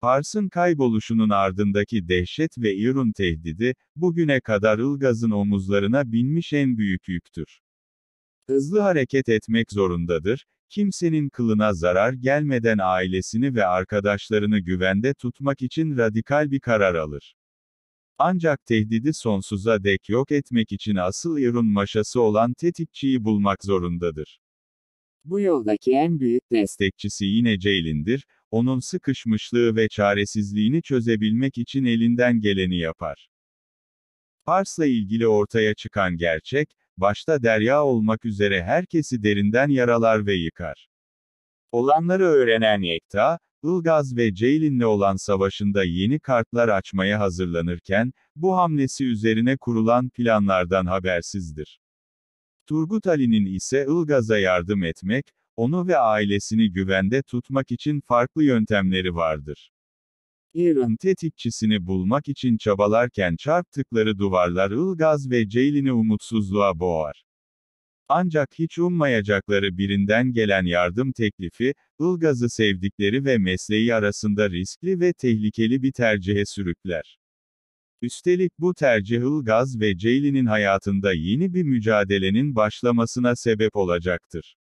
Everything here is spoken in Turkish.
Pars'ın kayboluşunun ardındaki dehşet ve irun tehdidi, bugüne kadar Ilgaz'ın omuzlarına binmiş en büyük yüktür. Hızlı hareket etmek zorundadır, kimsenin kılına zarar gelmeden ailesini ve arkadaşlarını güvende tutmak için radikal bir karar alır. Ancak tehdidi sonsuza dek yok etmek için asıl irun maşası olan tetikçiyi bulmak zorundadır. Bu yoldaki en büyük destekçisi yine Ceylin'dir, onun sıkışmışlığı ve çaresizliğini çözebilmek için elinden geleni yapar. Pars'la ilgili ortaya çıkan gerçek, başta Derya olmak üzere herkesi derinden yaralar ve yıkar. Olanları öğrenen Yekta, Ilgaz ve Ceylin'le olan savaşında yeni kartlar açmaya hazırlanırken, bu hamlesi üzerine kurulan planlardan habersizdir. Turgut Ali'nin ise Ilgaz'a yardım etmek, onu ve ailesini güvende tutmak için farklı yöntemleri vardır. Aaron tetikçisini bulmak için çabalarken çarptıkları duvarlar Ilgaz ve Ceylin'i umutsuzluğa boğar. Ancak hiç ummayacakları birinden gelen yardım teklifi, Ilgaz'ı sevdikleri ve mesleği arasında riskli ve tehlikeli bir tercihe sürükler. Üstelik bu tercih Ilgaz ve Ceylin'in hayatında yeni bir mücadelenin başlamasına sebep olacaktır.